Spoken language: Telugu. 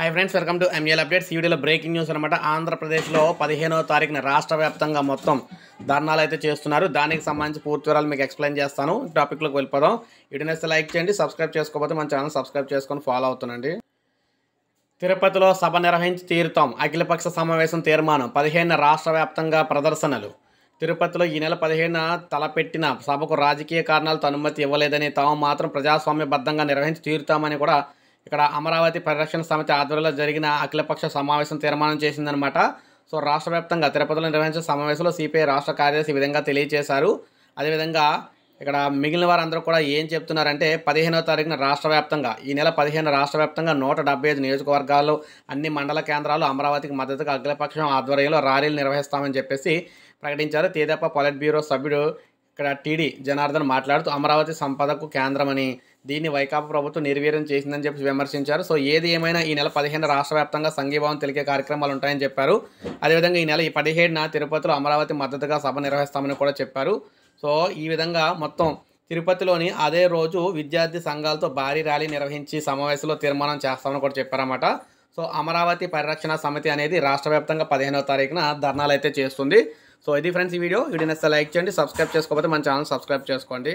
hi friends welcome to ML updates వీడియోలో బ్రేకింగ్ న్యూస్ అనమాట ఆంధ్రప్రదేశ్లో పదిహేనో తారీఖున రాష్ట్ర వ్యాప్తంగా మొత్తం ధర్నాలు అయితే చేస్తున్నారు దానికి సంబంధించి పూర్తి వివరాలు మీకు ఎక్స్ప్లెయిన్ చేస్తాను టాపిక్లోకి వెళ్ళిపోదాం వీడియోనేస్తే లైక్ చేయండి సబ్స్క్రైబ్ చేసుకోకపోతే మన ఛానల్ సబ్స్క్రైబ్ చేసుకొని ఫాలో అవుతుందండి తిరుపతిలో సభ నిర్వహించి తీరుతాం అఖిలపక్ష సమావేశం తీర్మానం పదిహేను రాష్ట్ర వ్యాప్తంగా ప్రదర్శనలు తిరుపతిలో ఈ నెల పదిహేను తలపెట్టిన సభకు రాజకీయ కారణాలతో అనుమతి ఇవ్వలేదని తాము మాత్రం ప్రజాస్వామ్యబద్ధంగా నిర్వహించి తీరుతామని కూడా ఇక్కడ అమరావతి పరిరక్షణ సమితి ఆధ్వర్యంలో జరిగిన అఖిలపక్ష సమావేశం తీర్మానం చేసిందనమాట సో రాష్ట్ర వ్యాప్తంగా తిరుపతిలో నిర్వహించిన సమావేశంలో సిపిఐ రాష్ట్ర కార్యదర్శి ఈ విధంగా తెలియజేశారు అదేవిధంగా ఇక్కడ మిగిలిన వారందరూ కూడా ఏం చెప్తున్నారంటే పదిహేనో తారీఖున రాష్ట్ర వ్యాప్తంగా ఈ నెల పదిహేను రాష్ట్ర వ్యాప్తంగా నూట డెబ్బై ఐదు నియోజకవర్గాలు అన్ని మండల కేంద్రాలు అమరావతికి మద్దతుగా అఖిలపక్షం ఆధ్వర్యంలో ర్యాలీలు నిర్వహిస్తామని చెప్పేసి ప్రకటించారు తేదప్ప పొలిట్ బ్యూరో సభ్యుడు ఇక్కడ టీడీ జనార్దన్ మాట్లాడుతూ అమరావతి సంపదకు కేంద్రమని దీన్ని వైకాపా ప్రభుత్వం నిర్వీర్యం చేసిందని చెప్పి విమర్శించారు సో ఏది ఏమైనా ఈ నెల పదిహేను రాష్ట్ర వ్యాప్తంగా సంఘీభావం తెలికే కార్యక్రమాలు ఉంటాయని చెప్పారు అదేవిధంగా ఈ నెల ఈ పదిహేడున తిరుపతిలో అమరావతి మద్దతుగా సభ నిర్వహిస్తామని కూడా చెప్పారు సో ఈ విధంగా మొత్తం తిరుపతిలోని అదే రోజు విద్యార్థి సంఘాలతో భారీ ర్యాలీ నిర్వహించి సమావేశంలో తీర్మానం చేస్తామని కూడా చెప్పారన్నమాట సో అమరావతి పరిరక్షణ సమితి అనేది రాష్ట్ర వ్యాప్తంగా పదిహేనవ తారీఖున ధర్నాలు అయితే చేస్తుంది సో ఇది ఫ్రెండ్స్ ఈ వీడియో వీడియో నచ్చితే లైక్ చేయండి సబ్స్క్రైబ్ చేసుకోకపోతే మన ఛానల్ సబ్స్క్రైబ్ చేసుకోండి